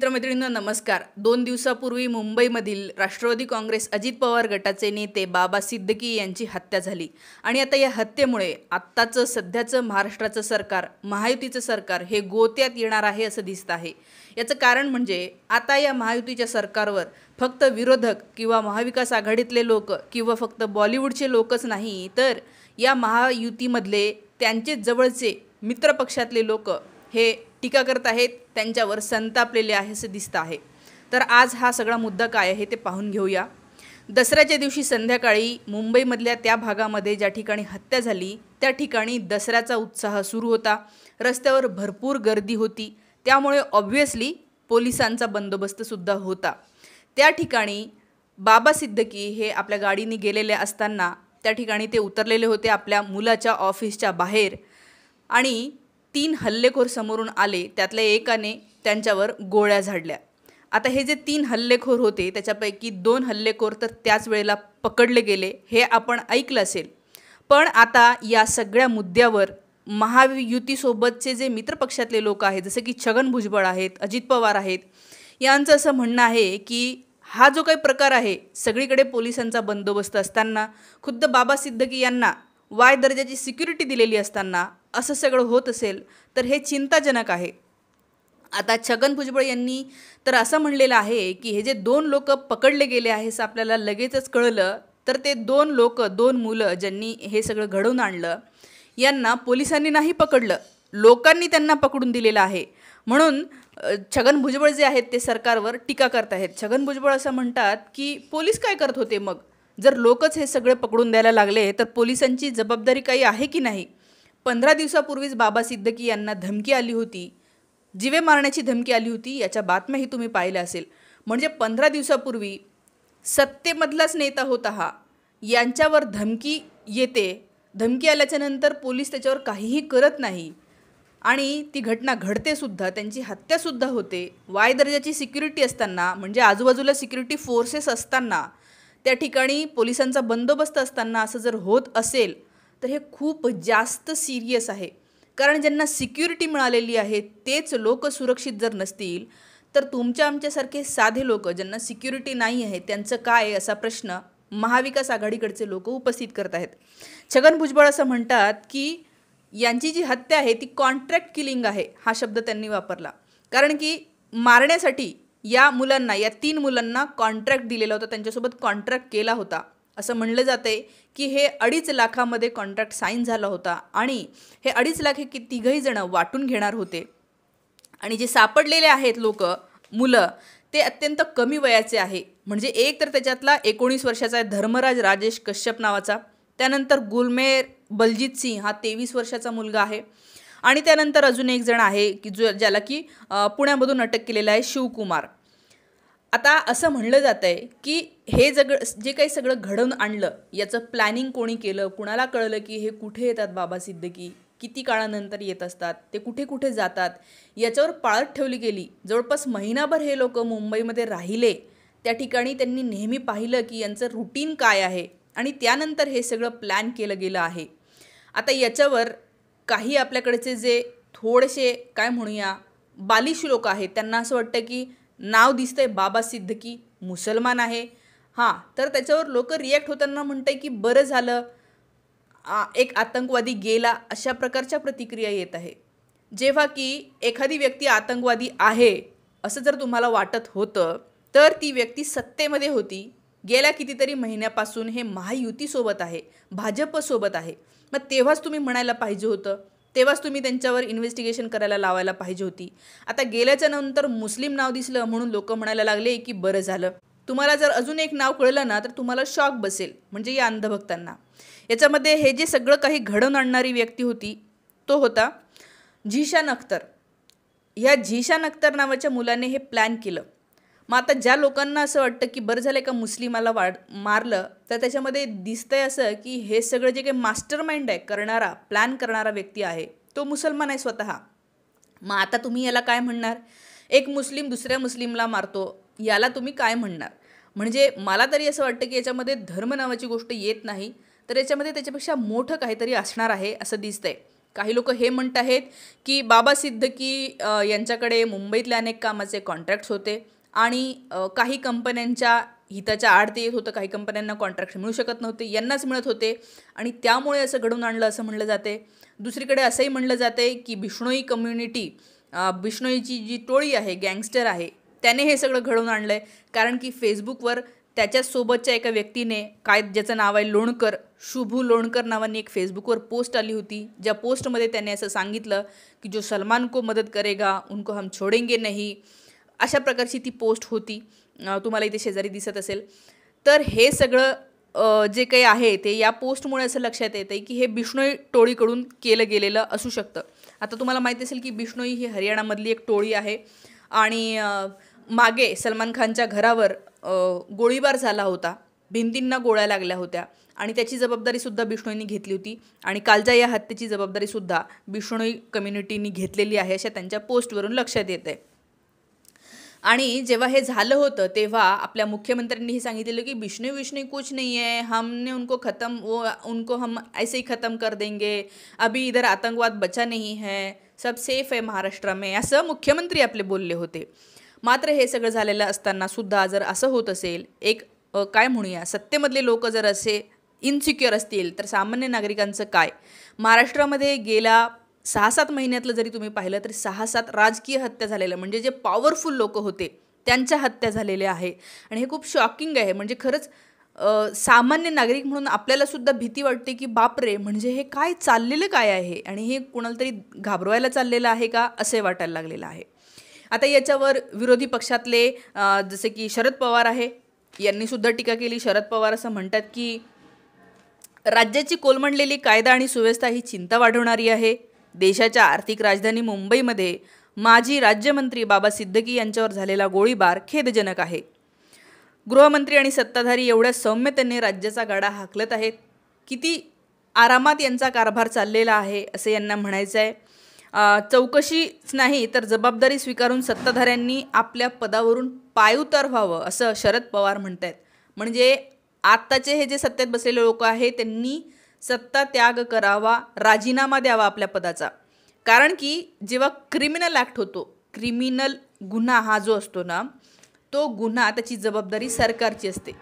मित्रमैत्रिणींना नमस्कार दोन दिवसापूर्वी मुंबईमधील राष्ट्रवादी काँग्रेस अजित पवार गटाचे नेते बाबा सिद्दकी यांची हत्या झाली आणि आता या हत्येमुळे आत्ताचं सध्याचं महाराष्ट्राचं सरकार महायुतीचं सरकार हे गोत्यात येणार आहे असं दिसतं आहे याचं कारण म्हणजे आता या महायुतीच्या सरकारवर फक्त विरोधक किंवा महाविकास आघाडीतले लोक किंवा फक्त बॉलिवूडचे लोकच नाही तर या महायुतीमधले त्यांचे जवळचे मित्रपक्षातले लोक हे टीका करत आहेत त्यांच्यावर संतापलेले आहे असं दिसतं आहे तर आज हा सगळा मुद्दा काय आहे ते पाहून घेऊया दसऱ्याच्या दिवशी संध्याकाळी मुंबईमधल्या त्या भागामध्ये ज्या ठिकाणी हत्या झाली त्या ठिकाणी दसऱ्याचा उत्साह सुरू होता रस्त्यावर भरपूर गर्दी होती त्यामुळे ऑब्व्हियसली पोलिसांचा बंदोबस्तसुद्धा होता त्या ठिकाणी बाबा सिद्धकी हे आपल्या गाडीने गेलेले असताना त्या ठिकाणी ते उतरलेले होते आपल्या मुलाच्या ऑफिसच्या बाहेर आणि तीन हल्लेखोर समोरून आले त्यातल्या एकाने त्यांच्यावर गोळ्या झाडल्या आता हे जे तीन हल्लेखोर होते त्याच्यापैकी दोन हल्लेखोर तर त्याच वेळेला पकडले गेले हे आपण ऐकलं असेल पण आता या सगळ्या मुद्द्यावर महायुतीसोबतचे जे मित्रपक्षातले लोक आहेत जसे की छगन भुजबळ आहेत अजित पवार आहेत यांचं असं म्हणणं आहे की हा जो काही प्रकार आहे सगळीकडे पोलिसांचा बंदोबस्त असताना खुद्द बाबा सिद्धकी यांना वाय दर्जाची सिक्युरिटी दिलेली असताना असं सगळं होत असेल तर हे चिंताजनक आहे आता छगन भुजबळ यांनी तर असं म्हणलेलं आहे की हे जे दोन लोक पकडले गेले आहेस आपल्याला लगेचच कळलं तर ते दोन लोक दोन मुलं ज्यांनी हे सगळं घडवून आणलं यांना पोलिसांनी नाही पकडलं लोकांनी त्यांना पकडून दिलेलं आहे म्हणून छगन भुजबळ जे आहेत ते सरकारवर टीका करत आहेत छगन भुजबळ असं म्हणतात की पोलीस काय करत होते मग जर लोकच हे सगळे पकडून द्यायला लागले तर पोलिसांची जबाबदारी काही आहे की नाही पंधरा दिवसापूर्वीच बाबा सिद्दकी यांना धमकी आली होती जिवे मारण्याची धमकी आली होती याच्या बातम्याही तुम्ही पाहिल्या असेल म्हणजे पंधरा दिवसापूर्वी सत्तेमधलाच नेता होता हा यांच्यावर धमकी येते धमकी आल्याच्यानंतर पोलीस त्याच्यावर काहीही करत नाही आणि ती घटना घडतेसुद्धा त्यांची हत्यासुद्धा होते वाय दर्जाची सिक्युरिटी असताना म्हणजे आजूबाजूला सिक्युरिटी फोर्सेस असताना त्या ठिकाणी पोलिसांचा बंदोबस्त असताना असं जर होत असेल तर हे खूप जास्त सिरियस आहे कारण ज्यांना सिक्युरिटी मिळालेली आहे तेच लोक सुरक्षित जर नसतील तर तुमच्या आमच्यासारखे साधे लोक ज्यांना सिक्युरिटी नाही आहे त्यांचं काय असा प्रश्न महाविकास आघाडीकडचे लोक उपस्थित करत आहेत छगन भुजबळ असं म्हणतात की यांची जी हत्या आहे ती कॉन्ट्रॅक्ट किलिंग आहे हा शब्द त्यांनी वापरला कारण की मारण्यासाठी या मुलांना या तीन मुलांना कॉन्ट्रॅक्ट दिलेला होता त्यांच्यासोबत कॉन्ट्रॅक्ट केला होता असं म्हणलं जाते की हे अडीच लाखामध्ये कॉन्ट्रॅक्ट साईन झाला होता आणि हे अडीच लाख हे की तिघही जणं वाटून घेणार होते आणि जे सापडलेले आहेत लोक मुलं ते अत्यंत कमी वयाचे आहे म्हणजे एक तर त्याच्यातला एकोणीस वर्षाचा आहे धर्मराज राजेश कश्यप नावाचा त्यानंतर गुलमेर बलजीत सिंह हा तेवीस वर्षाचा मुलगा आहे आणि त्यानंतर अजून एक जण आहे की जो ज्याला की पुण्यामधून अटक केलेला आहे शिवकुमार आता असं म्हणलं जात आहे की हे जग जे काही सगळं घडवून आणलं याचं प्लॅनिंग कोणी केलं कुणाला कळलं की हे कुठे येतात बाबा सिद्धकी किती काळानंतर येत असतात ते कुठे कुठे जातात याच्यावर पाळत ठेवली गेली जवळपास महिनाभर हे लोक मुंबईमध्ये राहिले त्या ठिकाणी त्यांनी नेहमी पाहिलं की यांचं रुटीन काय आहे आणि त्यानंतर हे सगळं प्लॅन केलं गेलं आहे आता याच्यावर काही आपल्याकडचे जे थोडेसे काय म्हणूया बालिश लोक आहेत त्यांना असं वाटतं की नाव दिसतंय बाबा सिद्धकी मुसलमान आहे हां तर त्याच्यावर लोक रिॲक्ट होताना आहे की बरं झालं एक आतंकवादी गेला अशा प्रकारच्या प्रतिक्रिया येत आहे जेव्हा की एखादी व्यक्ती आतंकवादी आहे असं जर तुम्हाला वाटत होतं तर ती व्यक्ती सत्तेमध्ये होती गेल्या कितीतरी महिन्यापासून हे महायुतीसोबत आहे भाजपसोबत आहे मग तेव्हाच तुम्ही म्हणायला पाहिजे होतं तेव्हाच तुम्ही त्यांच्यावर इन्व्हेस्टिगेशन करायला लावायला पाहिजे होती आता गेल्याच्या नंतर मुस्लिम नाव दिसलं म्हणून लोक म्हणायला लागले की बरं झालं तुम्हाला जर अजून एक नाव कळलं ना तर तुम्हाला शॉक बसेल म्हणजे या अंधभक्तांना याच्यामध्ये हे जे सगळं काही घडवून आणणारी व्यक्ती होती तो होता झिशान अख्तर ह्या झिशान अख्तर नावाच्या मुलाने हे प्लॅन केलं मग आता ज्या लोकांना असं वाटतं की बरं झालं एका मुस्लिमाला वाढ मारलं तर त्याच्यामध्ये दिसतंय असं की हे सगळं जे काही मास्टर माइंड आहे करणारा प्लॅन करणारा व्यक्ती आहे तो मुसलमान आहे स्वतः मग आता तुम्ही याला काय म्हणणार एक मुस्लिम दुसऱ्या मुस्लिमला मारतो याला तुम्ही काय म्हणणार म्हणजे मला तरी असं वाटतं की याच्यामध्ये धर्म नावाची गोष्ट येत नाही तर याच्यामध्ये त्याच्यापेक्षा मोठं काहीतरी असणार आहे असं दिसतंय काही लोक हे म्हणत आहेत की बाबा सिद्धकी यांच्याकडे मुंबईतल्या अनेक कामाचे कॉन्ट्रॅक्ट्स होते आणि काही कंपन्यांच्या हिताच्या आड ते येत होतं काही कंपन्यांना कॉन्ट्रॅक्ट मिळू शकत नव्हते यांनाच मिळत होते आणि त्यामुळे असं घडून आणलं असं म्हणलं जाते दुसरीकडे असंही म्हणलं जाते की बिष्णोई कम्युनिटी बिष्णोईची जी टोळी आहे गँगस्टर आहे त्याने हे सगळं घडवून आणलं आहे कारण की फेसबुकवर त्याच्यासोबतच्या एका व्यक्तीने काय ज्याचं नाव आहे लोणकर शुभू लोणकर नावाने एक फेसबुकवर पोस्ट आली होती ज्या पोस्टमध्ये त्याने असं सांगितलं की जो सलमान को मदत करेगा उनको हम छोडेंगे नाही अशा प्रकारची ती पोस्ट होती तुम्हाला इथे शेजारी दिसत असेल तर हे सगळं जे काही आहे ते या पोस्टमुळे असं लक्षात येतं आहे की हे बिष्णोई टोळीकडून केलं गेलेलं असू शकतं आता तुम्हाला माहिती असेल की बिष्णोई ही हरियाणामधली एक टोळी आहे आणि मागे सलमान खानच्या घरावर गोळीबार झाला होता भिंतींना गोळ्या लागल्या होत्या आणि त्याची जबाबदारीसुद्धा बिष्णोईनी घेतली होती आणि कालच्या या हत्येची जबाबदारीसुद्धा बिष्णोई कम्युनिटीनी घेतलेली आहे अशा त्यांच्या पोस्टवरून लक्षात येत आहे आणि जेव्हा हे झालं होतं तेव्हा आपल्या मुख्यमंत्र्यांनी हे सांगितलेलं की विष्णू विष्णू कुछ नाही आहे हमने उनको खतम वो उनको हम ऐसे ही खतम कर देंगे अभी इधर आतंकवाद बचा नाही है सब सेफ आहे महाराष्ट्र में असं मुख्यमंत्री आपले बोलले होते मात्र हे सगळं झालेलं असताना सुद्धा जर असं होत असेल एक काय म्हणूया सत्तेमधले लोक जर असे इनसिक्युअर असतील तर सामान्य नागरिकांचं काय महाराष्ट्रामध्ये गेला सहा सात महिन्यातलं जरी तुम्ही पाहिलं तरी सहा सात राजकीय हत्या झालेल्या म्हणजे जे पॉवरफुल लोक होते त्यांच्या हत्या झालेल्या आहे आणि हे खूप शॉकिंग आहे म्हणजे खरंच सामान्य नागरिक म्हणून आपल्यालासुद्धा भीती वाटते की बापरे म्हणजे हे काय चाललेलं काय आहे आणि हे कुणाला तरी घाबरवायला चाललेलं आहे का असे वाटायला लागलेलं आहे आता याच्यावर विरोधी पक्षातले जसे की शरद पवार आहे यांनीसुद्धा टीका केली शरद पवार असं म्हणतात की राज्याची कोलमंडलेली कायदा आणि सुव्यवस्था ही चिंता वाढवणारी आहे देशाच्या आर्थिक राजधानी मुंबईमध्ये माजी राज्यमंत्री बाबा सिद्दकी यांच्यावर झालेला गोळीबार खेदजनक आहे गृहमंत्री आणि सत्ताधारी एवढ्या त्यांनी राज्याचा गाडा हाकलत आहेत किती आरामात यांचा कारभार चाललेला आहे असे यांना म्हणायचं आहे चौकशीच नाही तर जबाबदारी स्वीकारून सत्ताधाऱ्यांनी आपल्या पदावरून पायउतार व्हावं असं शरद पवार म्हणत आहेत म्हणजे आत्ताचे हे जे सत्तेत बसलेले लोक आहेत त्यांनी सत्ता त्याग करावा राजीनामा द्यावा आपल्या पदाचा कारण की जेव्हा क्रिमिनल ॲक्ट होतो क्रिमिनल गुन्हा हा जो असतो ना तो गुन्हा त्याची जबाबदारी सरकारची असते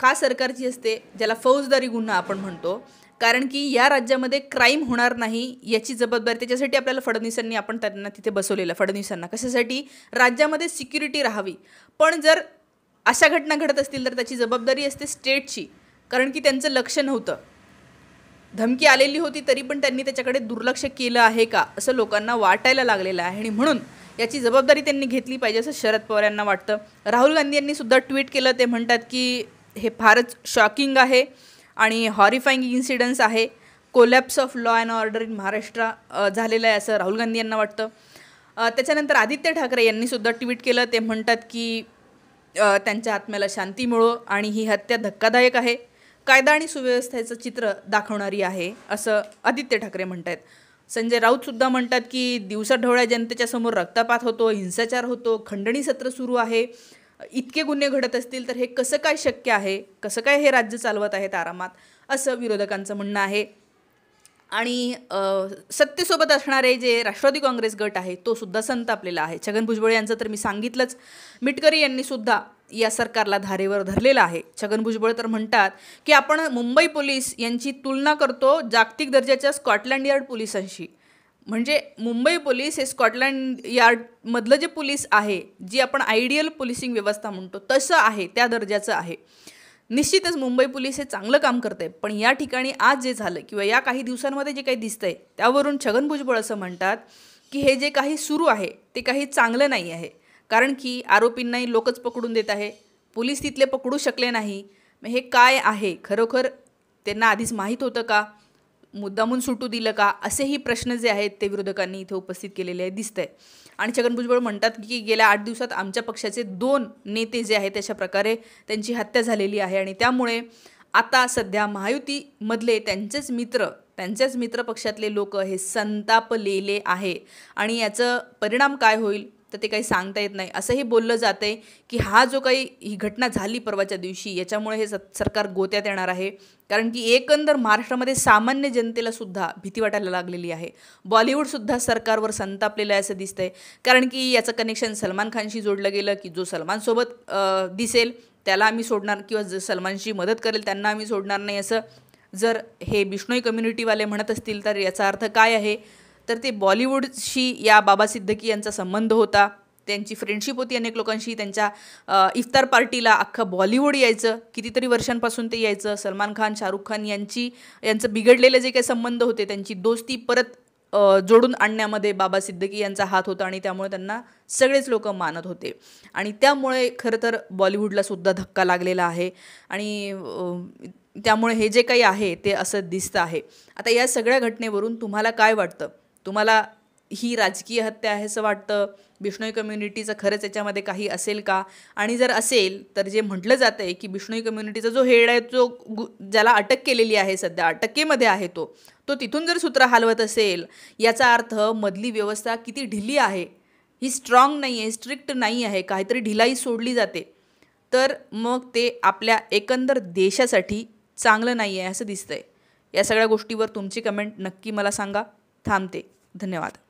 का सरकारची असते ज्याला फौजदारी गुन्हा आपण म्हणतो कारण की या राज्यामध्ये क्राईम होणार नाही याची जबाबदारी त्याच्यासाठी आपल्याला फडणवीसांनी आपण त्यांना तिथे बसवलेलं फडणवीसांना कशासाठी राज्यामध्ये सिक्युरिटी राहावी पण जर अशा घटना घडत असतील तर त्याची जबाबदारी असते स्टेटची कारण की त्यांचं लक्ष नव्हतं धमकी आलेली होती तरी पण त्यांनी त्याच्याकडे दुर्लक्ष केलं आहे का असं लोकांना वाटायला लागलेलं आहे आणि म्हणून याची जबाबदारी त्यांनी घेतली पाहिजे असं शरद पवार यांना वाटतं राहुल गांधी यांनी सुद्धा ट्विट केलं ते म्हणतात की हे फारच शॉकिंग आहे आणि हॉरिफाईंग इन्सिडन्स आहे collapse of law and order in Maharashtra झालेलं आहे असं राहुल गांधी यांना वाटतं त्याच्यानंतर आदित्य ठाकरे यांनी सुद्धा ट्विट केलं ते म्हणतात की त्यांच्या आत्म्याला शांती मिळो आणि ही हत्या धक्कादायक आहे कायदा आणि सुव्यवस्थेचं चित्र दाखवणारी आहे असं आदित्य ठाकरे म्हणत आहेत संजय राऊतसुद्धा म्हणतात की दिवसाढवळ्या जनतेच्या समोर रक्तपात होतो हिंसाचार होतो खंडणी सत्र सुरू आहे इतके गुन्हे घडत असतील तर हे कसं काय शक्य आहे कसं काय हे राज्य चालवत आहेत आरामात असं विरोधकांचं म्हणणं आहे आणि सत्तेसोबत असणारे जे राष्ट्रवादी काँग्रेस गट आहे तो सुद्धा संतापलेला आहे छगन भुजबळ यांचं तर मी सांगितलंच मिटकरी यांनी सुद्धा या सरकारला धारेवर धरलेलं आहे छगन भुजबळ तर म्हणतात की आपण मुंबई पोलीस यांची तुलना करतो जागतिक दर्जाच्या स्कॉटलँड यार्ड पोलिसांशी म्हणजे मुंबई पोलीस हे स्कॉटलँड यार्डमधलं जे पोलीस आहे जी आपण आयडियल पोलिसिंग व्यवस्था म्हणतो तसं आहे त्या दर्जाचं आहे निश्चितच मुंबई पोलीस हे चांगलं काम आहे पण या ठिकाणी आज जे झालं किंवा या काही दिवसांमध्ये जे काही दिसतंय त्यावरून छगन भुजबळ असं म्हणतात की हे जे काही सुरू आहे ते काही चांगलं नाही आहे कारण की आरोपींनाही लोकच पकडून देत आहे पोलीस तिथले पकडू शकले नाही मग हे काय आहे खरोखर त्यांना आधीच माहीत होतं का मुद्दामून सुटू दिलं का असेही प्रश्न जे आहेत ते विरोधकांनी इथे उपस्थित केलेले आहे दिसत आहे आणि छगन भुजबळ म्हणतात की गेल्या आठ दिवसात आमच्या पक्षाचे दोन नेते जे आहेत अशा प्रकारे त्यांची हत्या झालेली आहे आणि त्यामुळे आता सध्या महायुतीमधले त्यांचेच मित्र त्यांच्याच मित्रपक्षातले लोक हे संतापलेले आहे आणि याचं परिणाम काय होईल तर ते काही सांगता येत नाही असंही बोललं जातं आहे की हा जो काही ही घटना झाली परवाच्या दिवशी याच्यामुळे हे सरकार गोत्यात येणार आहे कारण की एकंदर महाराष्ट्रामध्ये सामान्य जनतेलासुद्धा भीती वाटायला लागलेली आहे बॉलिवूडसुद्धा सरकारवर संतापलेलं आहे असं दिसतंय कारण की याचं कनेक्शन सलमान खानशी जोडलं गेलं की जो सलमानसोबत दिसेल त्याला आम्ही सोडणार किंवा ज सलमानशी मदत करेल त्यांना आम्ही सोडणार नाही असं जर हे बिष्णोई कम्युनिटीवाले म्हणत असतील तर याचा अर्थ काय आहे तर ते बॉलिवूडशी या बाबा सिद्दकी यांचा संबंध होता त्यांची फ्रेंडशिप होती अनेक लोकांशी त्यांच्या इफ्तार पार्टीला अख्खं बॉलिवूड यायचं कितीतरी वर्षांपासून ते यायचं सलमान खान शाहरुख खान यांची यांचं बिघडलेले जे काही संबंध होते त्यांची दोस्ती परत जोडून आणण्यामध्ये बाबा सिद्दकी यांचा हात होता आणि त्यामुळे त्यांना सगळेच लोक मानत होते आणि त्यामुळे खरं तर बॉलिवूडला सुद्धा धक्का लागलेला आहे आणि त्यामुळे हे जे काही आहे ते असं दिसतं आहे आता या सगळ्या घटनेवरून तुम्हाला काय वाटतं तुम्हाला ही राजकीय हत्या आहे असं वाटतं बिष्णोई कम्युनिटीचं खरंच याच्यामध्ये काही असेल का आणि जर असेल तर जे म्हटलं जातं आहे की बिष्णोई कम्युनिटीचा जो हेड आहे जो गु ज्याला अटक केलेली आहे सध्या अटकेमध्ये आहे तो तो तिथून जर सूत्र हलवत असेल याचा अर्थ मधली व्यवस्था किती ढिली आहे ही स्ट्रॉंग नाही आहे स्ट्रिक्ट नाही आहे काहीतरी ढिलाई सोडली जाते तर मग ते आपल्या एकंदर देशासाठी चांगलं नाही आहे असं दिसतं आहे या सगळ्या गोष्टीवर तुमची कमेंट नक्की मला सांगा थांबते धन्यवाद